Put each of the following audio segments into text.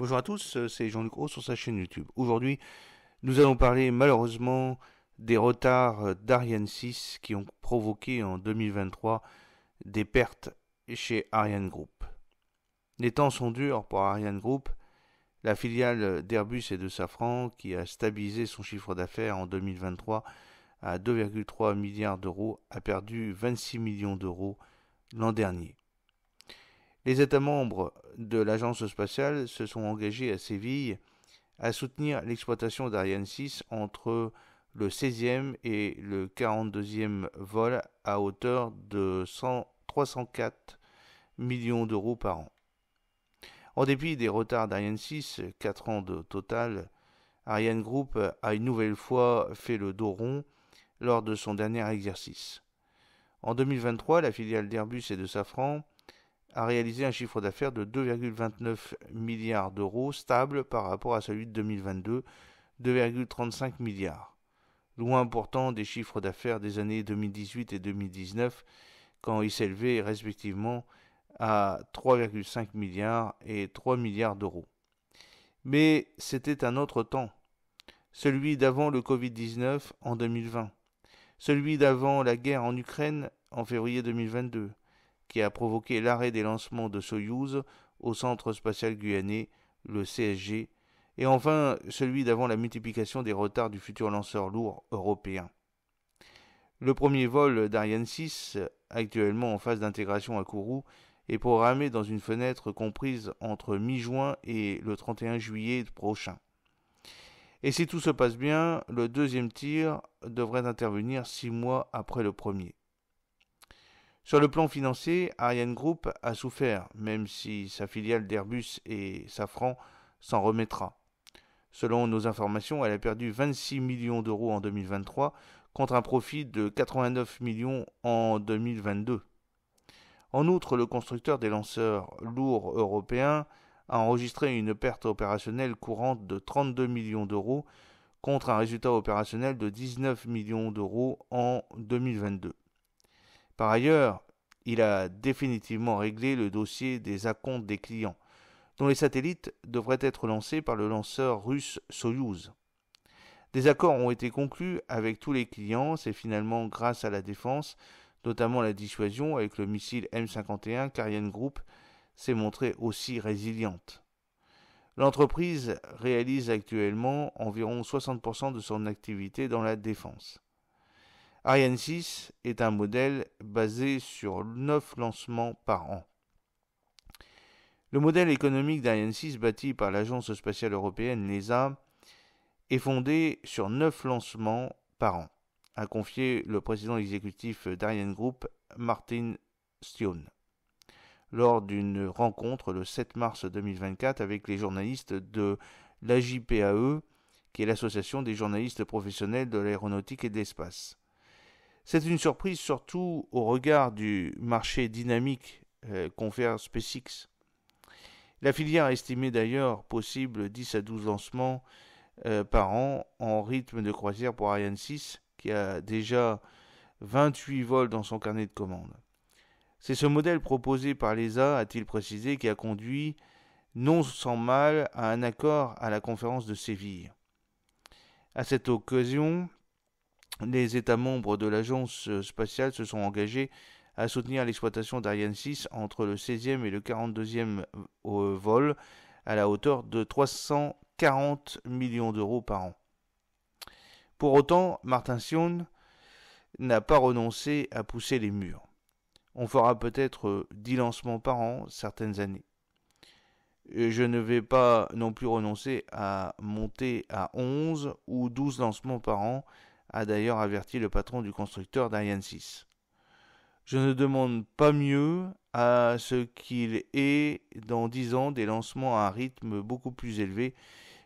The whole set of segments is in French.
Bonjour à tous, euh, c'est Jean-Luc Gros sur sa chaîne YouTube. Aujourd'hui, nous allons parler malheureusement des retards euh, d'Ariane 6 qui ont provoqué en 2023 des pertes chez Ariane Group. Les temps sont durs pour Ariane Group, la filiale d'Airbus et de Safran qui a stabilisé son chiffre d'affaires en 2023 à 2,3 milliards d'euros a perdu 26 millions d'euros l'an dernier. Les États membres de l'Agence spatiale se sont engagés à Séville à soutenir l'exploitation d'Ariane 6 entre le 16e et le 42e vol à hauteur de 304 millions d'euros par an. En dépit des retards d'Ariane 6, 4 ans de total, Ariane Group a une nouvelle fois fait le dos rond lors de son dernier exercice. En 2023, la filiale d'Airbus et de Safran a réalisé un chiffre d'affaires de 2,29 milliards d'euros, stable par rapport à celui de 2022, 2,35 milliards. Loin pourtant des chiffres d'affaires des années 2018 et 2019, quand ils s'élevaient respectivement à 3,5 milliards et 3 milliards d'euros. Mais c'était un autre temps, celui d'avant le Covid-19 en 2020, celui d'avant la guerre en Ukraine en février 2022, qui a provoqué l'arrêt des lancements de Soyouz au Centre spatial guyanais, le CSG, et enfin celui d'avant la multiplication des retards du futur lanceur lourd européen. Le premier vol d'Ariane 6, actuellement en phase d'intégration à Kourou, est programmé dans une fenêtre comprise entre mi-juin et le 31 juillet prochain. Et si tout se passe bien, le deuxième tir devrait intervenir six mois après le premier. Sur le plan financier, Ariane Group a souffert, même si sa filiale d'Airbus et Safran s'en remettra. Selon nos informations, elle a perdu 26 millions d'euros en 2023 contre un profit de 89 millions en 2022. En outre, le constructeur des lanceurs lourds européens a enregistré une perte opérationnelle courante de 32 millions d'euros contre un résultat opérationnel de 19 millions d'euros en 2022. Par ailleurs, il a définitivement réglé le dossier des acomptes des clients, dont les satellites devraient être lancés par le lanceur russe Soyuz. Des accords ont été conclus avec tous les clients, c'est finalement grâce à la défense, notamment la dissuasion avec le missile M51 qu'Ariane Group s'est montrée aussi résiliente. L'entreprise réalise actuellement environ 60% de son activité dans la défense. Ariane 6 est un modèle basé sur neuf lancements par an. Le modèle économique d'Ariane 6 bâti par l'Agence spatiale européenne l'ESA est fondé sur neuf lancements par an, a confié le président exécutif d'Ariane Group, Martin Stone, lors d'une rencontre le 7 mars 2024 avec les journalistes de l'AJPAE, qui est l'association des journalistes professionnels de l'aéronautique et de l'espace. C'est une surprise surtout au regard du marché dynamique confère euh, SpaceX. La filière a estimé d'ailleurs possible 10 à 12 lancements euh, par an en rythme de croisière pour Ariane 6, qui a déjà 28 vols dans son carnet de commandes. C'est ce modèle proposé par l'ESA, a-t-il précisé, qui a conduit, non sans mal, à un accord à la conférence de Séville. À cette occasion, les États membres de l'agence spatiale se sont engagés à soutenir l'exploitation d'Ariane 6 entre le 16e et le 42e euh, vol à la hauteur de 340 millions d'euros par an. Pour autant, Martin Sion n'a pas renoncé à pousser les murs. On fera peut-être 10 euh, lancements par an certaines années. Euh, je ne vais pas non plus renoncer à monter à 11 ou 12 lancements par an a d'ailleurs averti le patron du constructeur d'Ariane 6. Je ne demande pas mieux à ce qu'il ait dans dix ans des lancements à un rythme beaucoup plus élevé,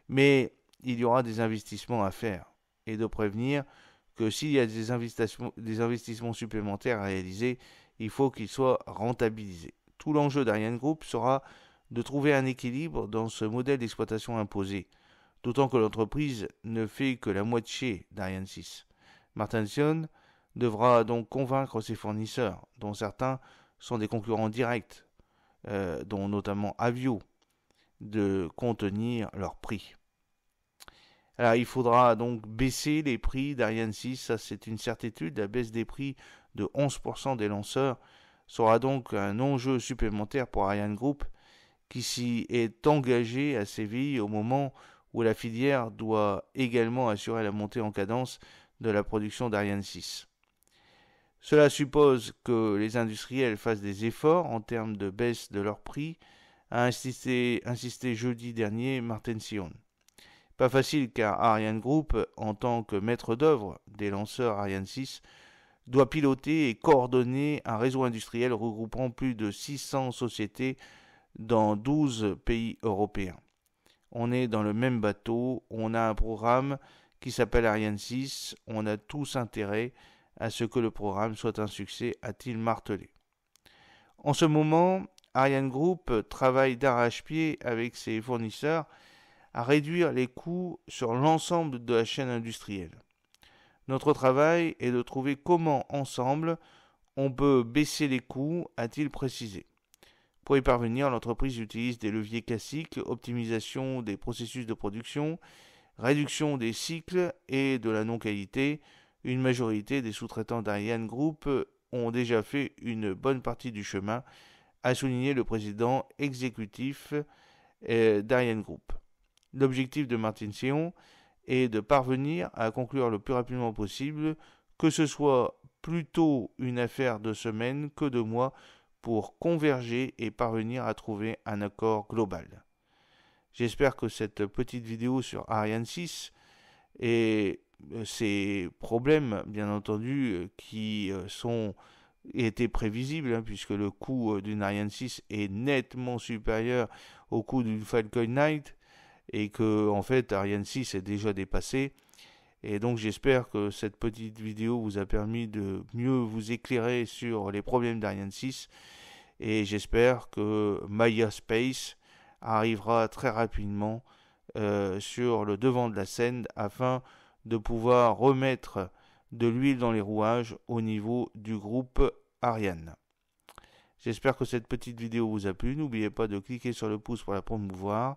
mais il y aura des investissements à faire et de prévenir que s'il y a des investissements, des investissements supplémentaires à réaliser, il faut qu'ils soient rentabilisés. Tout l'enjeu d'Ariane Group sera de trouver un équilibre dans ce modèle d'exploitation imposé d'autant que l'entreprise ne fait que la moitié d'Ariane 6. Martinson devra donc convaincre ses fournisseurs, dont certains sont des concurrents directs, euh, dont notamment Avio, de contenir leurs prix. il faudra donc baisser les prix d'Ariane 6, ça c'est une certitude. La baisse des prix de 11% des lanceurs sera donc un enjeu supplémentaire pour Ariane Group, qui s'y est engagé à Séville au moment où la filière doit également assurer la montée en cadence de la production d'Ariane 6. Cela suppose que les industriels fassent des efforts en termes de baisse de leurs prix, a insisté, insisté jeudi dernier Martin Sion. Pas facile car Ariane Group, en tant que maître d'œuvre des lanceurs Ariane 6, doit piloter et coordonner un réseau industriel regroupant plus de 600 sociétés dans 12 pays européens on est dans le même bateau, on a un programme qui s'appelle Ariane 6, on a tous intérêt à ce que le programme soit un succès, a-t-il martelé. En ce moment, Ariane Group travaille d'arrache-pied avec ses fournisseurs à réduire les coûts sur l'ensemble de la chaîne industrielle. Notre travail est de trouver comment ensemble on peut baisser les coûts, a-t-il précisé. Pour y parvenir, l'entreprise utilise des leviers classiques, optimisation des processus de production, réduction des cycles et de la non-qualité. Une majorité des sous-traitants d'Ariane Group ont déjà fait une bonne partie du chemin, a souligné le président exécutif euh, d'Ariane Group. L'objectif de Martin Sion est de parvenir à conclure le plus rapidement possible, que ce soit plutôt une affaire de semaines que de mois, pour converger et parvenir à trouver un accord global. J'espère que cette petite vidéo sur Ariane 6 et euh, ses problèmes, bien entendu, euh, qui euh, sont étaient prévisibles, hein, puisque le coût d'une Ariane 6 est nettement supérieur au coût d'une Falcon Knight, et que en fait Ariane 6 est déjà dépassé, et donc j'espère que cette petite vidéo vous a permis de mieux vous éclairer sur les problèmes d'Ariane 6. Et j'espère que Maya Space arrivera très rapidement euh, sur le devant de la scène afin de pouvoir remettre de l'huile dans les rouages au niveau du groupe Ariane. J'espère que cette petite vidéo vous a plu. N'oubliez pas de cliquer sur le pouce pour la promouvoir